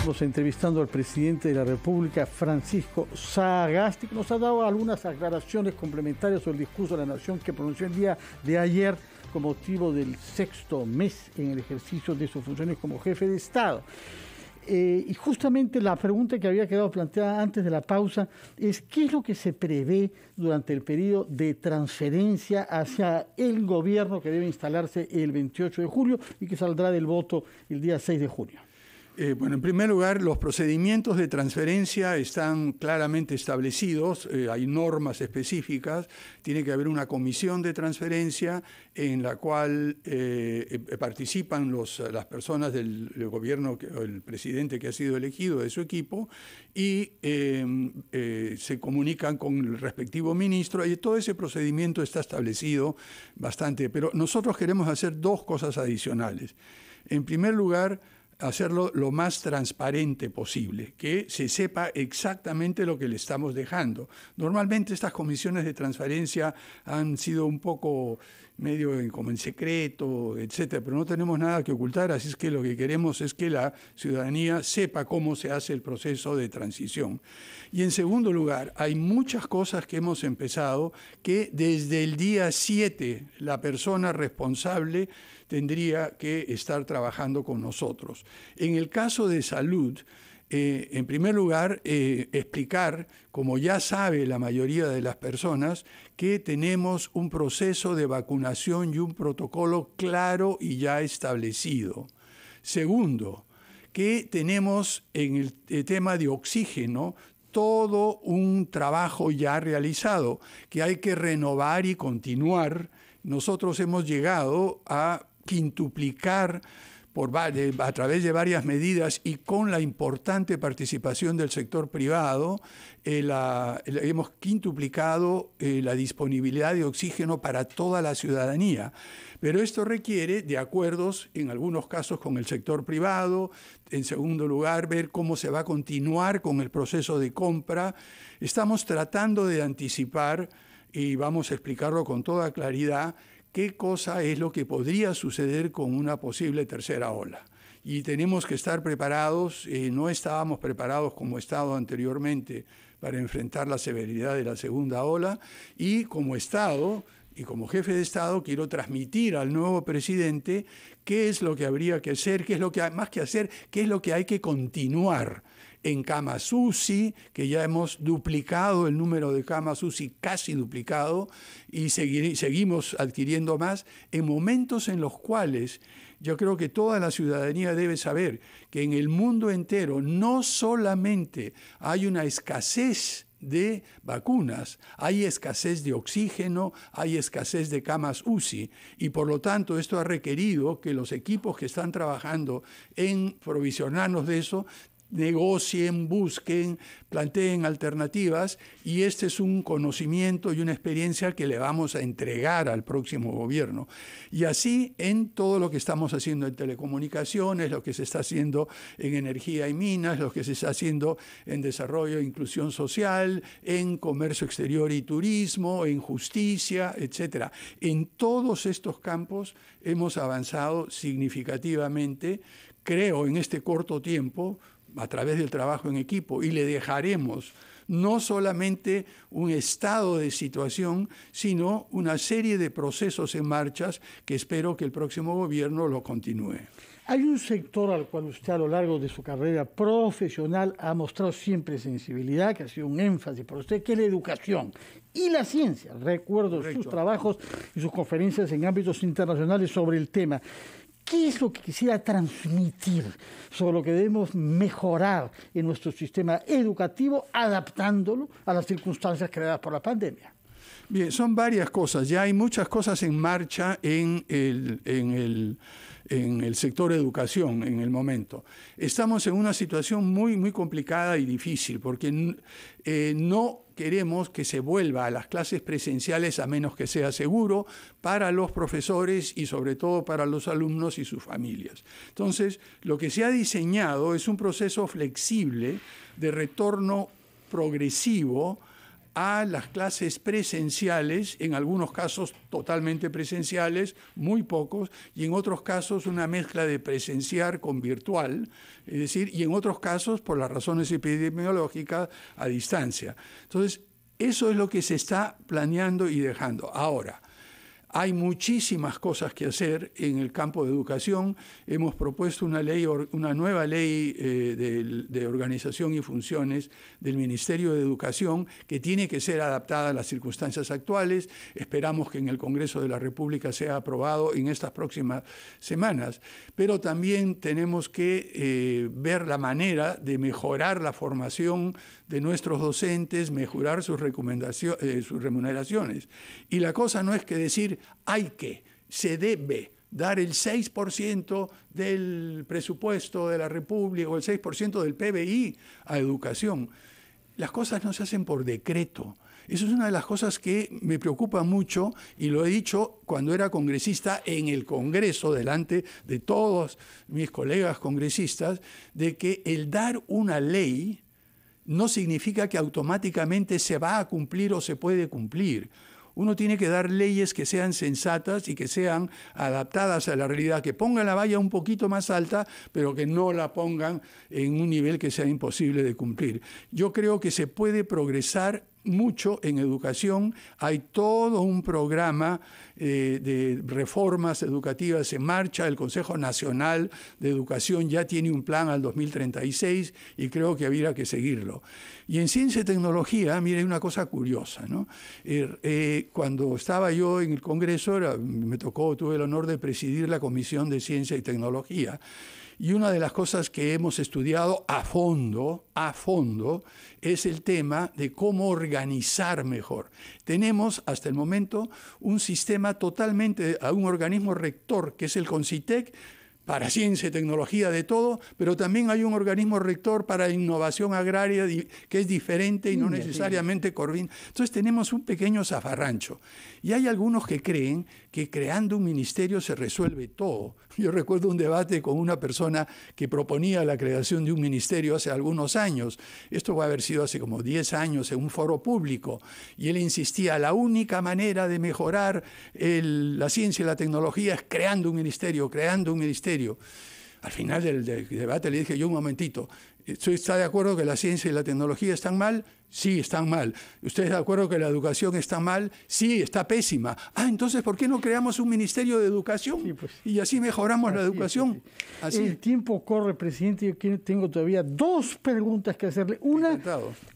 Estamos entrevistando al presidente de la República, Francisco Sagasti, que nos ha dado algunas aclaraciones complementarias sobre el discurso de la Nación que pronunció el día de ayer con motivo del sexto mes en el ejercicio de sus funciones como jefe de Estado. Eh, y justamente la pregunta que había quedado planteada antes de la pausa es qué es lo que se prevé durante el periodo de transferencia hacia el gobierno que debe instalarse el 28 de julio y que saldrá del voto el día 6 de junio. Eh, bueno, en primer lugar, los procedimientos de transferencia están claramente establecidos, eh, hay normas específicas, tiene que haber una comisión de transferencia en la cual eh, participan las personas del, del gobierno, el presidente que ha sido elegido de su equipo, y se comunican con el respectivo ministro, y todo ese procedimiento está establecido bastante, pero nosotros queremos hacer dos cosas adicionales. En primer lugar, hacerlo lo más transparente posible, que se sepa exactamente lo que le estamos dejando. Normalmente estas comisiones de transferencia han sido un poco medio como en secreto, etcétera, pero no tenemos nada que ocultar, así es que lo que queremos es que la ciudadanía sepa cómo se hace el proceso de transición. Y en segundo lugar, hay muchas cosas que hemos empezado que desde el día 7 la persona responsable tendría que estar trabajando con nosotros. En el caso de salud, eh, en primer lugar, eh, explicar, como ya sabe la mayoría de las personas, que tenemos un proceso de vacunación y un protocolo claro y ya establecido. Segundo, que tenemos en el eh, tema de oxígeno todo un trabajo ya realizado que hay que renovar y continuar. Nosotros hemos llegado a quintuplicar a través de varias medidas y con la importante participación del sector privado, eh, hemos quintuplicado eh, la disponibilidad de oxígeno para toda la ciudadanía. Pero esto requiere de acuerdos, en algunos casos con el sector privado, en segundo lugar, ver cómo se va a continuar con el proceso de compra. Estamos tratando de anticipar, y vamos a explicarlo con toda claridad, qué cosa es lo que podría suceder con una posible tercera ola. Y tenemos que estar preparados, eh, no estábamos preparados como Estado anteriormente para enfrentar la severidad de la segunda ola y como Estado y como jefe de Estado quiero transmitir al nuevo presidente qué es lo que habría que hacer, qué es lo que hay más que hacer, qué es lo que hay que continuar en camas UCI, que ya hemos duplicado el número de camas UCI, casi duplicado, y seguimos adquiriendo más, en momentos en los cuales yo creo que toda la ciudadanía debe saber que en el mundo entero no solamente hay una escasez de vacunas, hay escasez de oxígeno, hay escasez de camas UCI y por lo tanto esto ha requerido que los equipos que están trabajando en provisionarnos de eso negocien, busquen, planteen alternativas y este es un conocimiento y una experiencia que le vamos a entregar al próximo gobierno. Y así en todo lo que estamos haciendo en telecomunicaciones, lo que se está haciendo en energía y minas, lo que se está haciendo en desarrollo e inclusión social, en comercio exterior y turismo, en justicia, etc. En todos estos campos hemos avanzado significativamente creo en este corto tiempo a través del trabajo en equipo y le dejaremos no solamente un estado de situación, sino una serie de procesos en marcha que espero que el próximo gobierno lo continúe. Hay un sector al cual usted a lo largo de su carrera profesional ha mostrado siempre sensibilidad, que ha sido un énfasis para usted, que es la educación y la ciencia. Recuerdo sus trabajos y sus conferencias en ámbitos internacionales sobre el tema. ¿Qué es lo que quisiera transmitir sobre lo que debemos mejorar en nuestro sistema educativo adaptándolo a las circunstancias creadas por la pandemia? Bien, son varias cosas. Ya hay muchas cosas en marcha en el, en el, sector educación en el momento. Estamos en una situación muy, muy complicada y difícil porque eh, no queremos que se vuelva a las clases presenciales a menos que sea seguro para los profesores y sobre todo para los alumnos y sus familias. Entonces, lo que se ha diseñado es un proceso flexible de retorno progresivo a las clases presenciales, en algunos casos totalmente presenciales, muy pocos, y en otros casos una mezcla de presenciar con virtual, es decir, y en otros casos, por las razones epidemiológicas, a distancia. Entonces, eso es lo que se está planeando y dejando. Ahora, hay muchísimas cosas que hacer en el campo de educación. Hemos propuesto una, ley, una nueva ley eh, de, organización y funciones del Ministerio de Educación que tiene que ser adaptada a las circunstancias actuales. Esperamos que en el Congreso de la República sea aprobado en estas próximas semanas. Pero también tenemos que eh, ver la manera de mejorar la formación de nuestros docentes, mejorar sus, recomendaciones, eh, sus remuneraciones. Y la cosa no es que decir, hay que, se debe dar el 6% del presupuesto de la República o el 6% del PBI a educación. Las cosas no se hacen por decreto. Eso es una de las cosas que me preocupa mucho y lo he dicho cuando era congresista en el Congreso, delante de todos mis colegas congresistas, de que el dar una ley no significa que automáticamente se va a cumplir o se puede cumplir. Uno tiene que dar leyes que sean sensatas y que sean adaptadas a la realidad, que pongan la valla un poquito más alta, pero que no la pongan en un nivel que sea imposible de cumplir. Yo creo que se puede progresar mucho en educación. Hay todo un programa eh, de reformas educativas en marcha. El Consejo Nacional de Educación ya tiene un plan al 2036 y creo que habría que seguirlo. Y en ciencia y tecnología, mire, hay una cosa curiosa. Er, eh, cuando estaba yo en el Congreso, me tocó, tuve el honor de presidir la Comisión de Ciencia y Tecnología. Y una de las cosas que hemos estudiado a fondo, a fondo, es el tema de cómo organizar mejor. Tenemos hasta el momento un sistema totalmente, a un organismo rector que es el CONCITEC, para ciencia y tecnología de todo, pero también hay un organismo rector para innovación agraria que es diferente y no mm, necesariamente Corvin. Entonces tenemos un pequeño zafarrancho. Y hay algunos que creen que creando un ministerio se resuelve todo. Yo recuerdo un debate con una persona que proponía la creación de un ministerio hace algunos años. Esto va a haber sido hace como 10 años en un foro público. Y él insistía, la única manera de mejorar la ciencia y la tecnología es creando un ministerio, creando un ministerio. Al final del debate le dije yo un momentito, ¿Usted está de acuerdo que la ciencia y la tecnología están mal? Sí, están mal. ¿Usted está de acuerdo que la educación está mal? Sí, está pésima. Ah, entonces, ¿por qué no creamos un ministerio de educación? Pues. y así mejoramos la educación. El tiempo corre, presidente. Yo tengo todavía dos preguntas que hacerle. Una,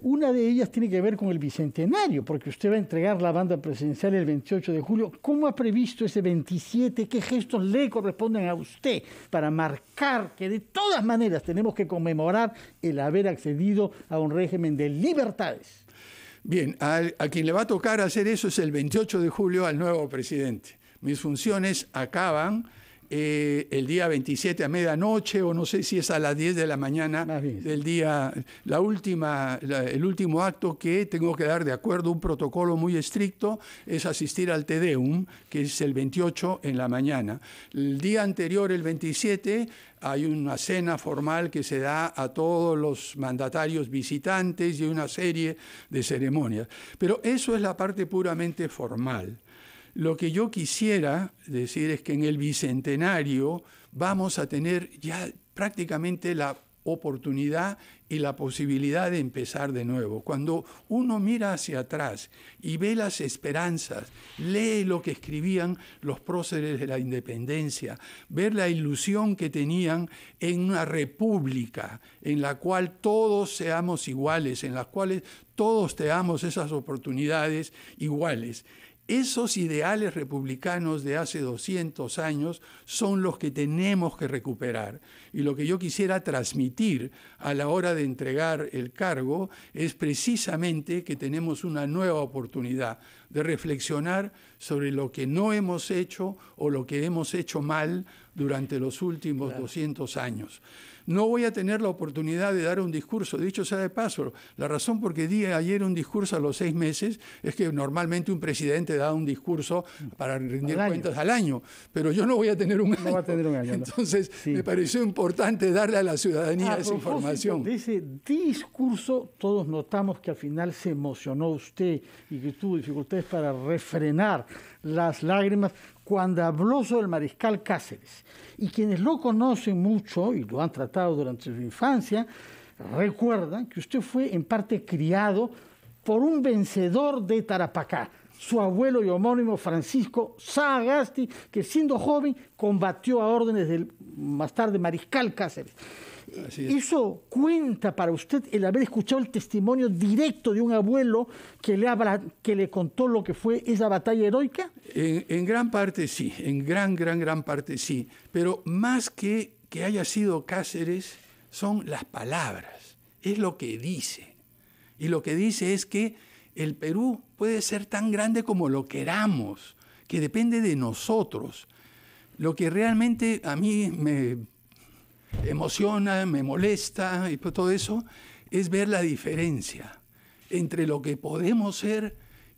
una de ellas tiene que ver con el bicentenario, porque usted va a entregar la banda presidencial el 28 de julio. ¿Cómo ha previsto ese 27? ¿Qué gestos le corresponden a usted para marcar que de todas maneras tenemos que conmemorar el haber accedido a un régimen de libertades. Bien, a, quien le va a tocar hacer eso es el 28 de julio al nuevo presidente. Mis funciones acaban eh, el día 27 a medianoche o no sé si es a las 10 de la mañana del día, la última, el último acto que tengo que dar de acuerdo a un protocolo muy estricto es asistir al Tedeum, que es el 28 en la mañana. El día anterior, el 27, hay una cena formal que se da a todos los mandatarios visitantes y una serie de ceremonias. Pero eso es la parte puramente formal. Lo que yo quisiera decir es que en el Bicentenario vamos a tener ya prácticamente la oportunidad y la posibilidad de empezar de nuevo. Cuando uno mira hacia atrás y ve las esperanzas, lee lo que escribían los próceres de la independencia, ver la ilusión que tenían en una república en la cual todos seamos iguales, en las cuales todos tengamos esas oportunidades iguales. Esos ideales republicanos de hace 200 años son los que tenemos que recuperar. Y lo que yo quisiera transmitir a la hora de entregar el cargo es precisamente que tenemos una nueva oportunidad de reflexionar sobre lo que no hemos hecho o lo que hemos hecho mal durante los últimos 200 años. No voy a tener la oportunidad de dar un discurso. Dicho sea de paso, la razón por que di ayer un discurso a los seis meses es que normalmente un presidente da un discurso para rendir cuentas al año, pero yo no voy a tener un un año Entonces, me pareció importante darle a la ciudadanía esa información. De ese discurso, todos notamos que al final se emocionó usted y que tuvo dificultades para refrenar las lágrimas cuando habló sobre el mariscal Cáceres. Y quienes lo conocen mucho y lo han tratado durante su infancia, recuerdan que usted fue en parte criado por un vencedor de Tarapacá, su abuelo y homónimo Francisco Sagasti, que siendo joven combatió a órdenes del más tarde mariscal Cáceres. Eso cuenta para usted el haber escuchado el testimonio directo de un abuelo que le, que le contó lo que fue esa batalla heroica. En, en, gran parte sí, en gran, gran, gran parte sí. Pero más que que haya sido Cáceres, son las palabras, es lo que dice. Y lo que dice es que el Perú puede ser tan grande como lo queramos, que depende de nosotros. Lo que realmente a mí me emociona, me molesta y pues todo eso, es ver la diferencia entre lo que podemos ser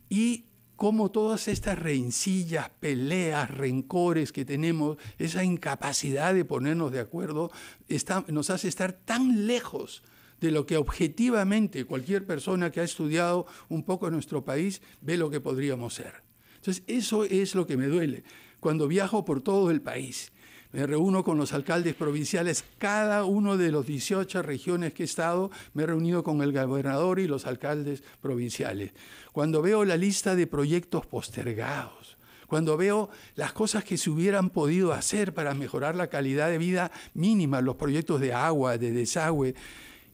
y cómo todas estas rencillas, peleas, rencores que tenemos, esa incapacidad de ponernos de acuerdo, nos hace estar tan lejos de lo que objetivamente cualquier persona que ha estudiado un poco nuestro país ve lo que podríamos ser. Entonces, eso es lo que me duele cuando viajo por todo el país me reúno con los alcaldes provinciales, cada uno de los 18 regiones que he estado, me he reunido con el gobernador y los alcaldes provinciales. Cuando veo la lista de proyectos postergados, cuando veo las cosas que se hubieran podido hacer para mejorar la calidad de vida mínima, los proyectos de agua, de desagüe,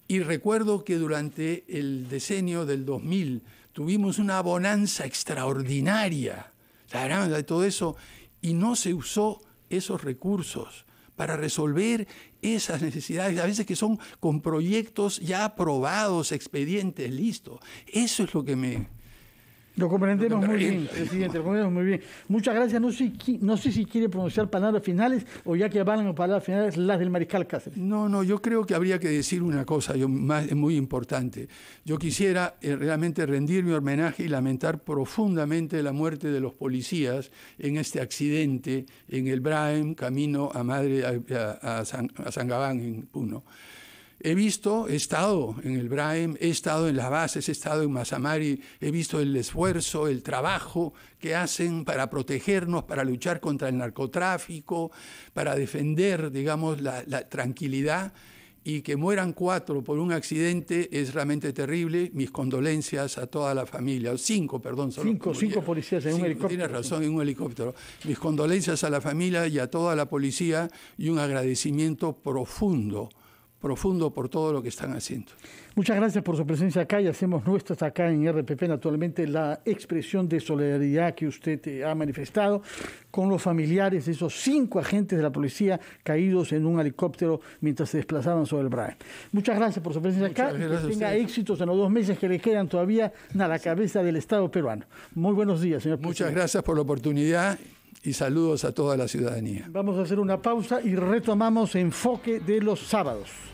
y recuerdo que durante el decenio del 2000 tuvimos una bonanza extraordinaria, de todo eso, y no se usó esos recursos para resolver esas necesidades, a veces que son con proyectos ya aprobados, expedientes, listos. Eso es lo que me, lo comprendemos muy bien, presidente, lo muy bien. Muchas gracias. No sé, no sé si quiere pronunciar palabras finales o ya que van avalan palabras finales las del mariscal Cáceres. No, no, yo creo que habría que decir una cosa yo, muy importante. Yo quisiera eh, realmente rendir mi homenaje y lamentar profundamente la muerte de los policías en este accidente en el Brahem camino a, Madre, a, San, a San Gabán, en Puno. He visto, he estado en el Brahem, he estado en las bases, he estado en Masamari, he visto el esfuerzo, el trabajo que hacen para protegernos, para luchar contra el narcotráfico, para defender, digamos, la, tranquilidad y que mueran cuatro por un accidente es realmente terrible. Mis condolencias a toda la familia, cinco, perdón. Solo cinco, cinco policías en un helicóptero. Tienes razón, en un helicóptero. Mis condolencias a la familia y a toda la policía y un agradecimiento profundo profundo por todo lo que están haciendo. Muchas gracias por su presencia acá y hacemos nuestras acá en RPP naturalmente la expresión de solidaridad que usted eh, ha manifestado con los familiares de esos cinco agentes de la policía caídos en un helicóptero mientras se desplazaban sobre el Brae. Muchas gracias por su presencia acá y que tenga éxitos en los dos meses que le quedan todavía a la cabeza del Estado peruano. Muy buenos días, señor presidente. Muchas gracias por la oportunidad y saludos a toda la ciudadanía. Vamos a hacer una pausa y retomamos enfoque de los sábados.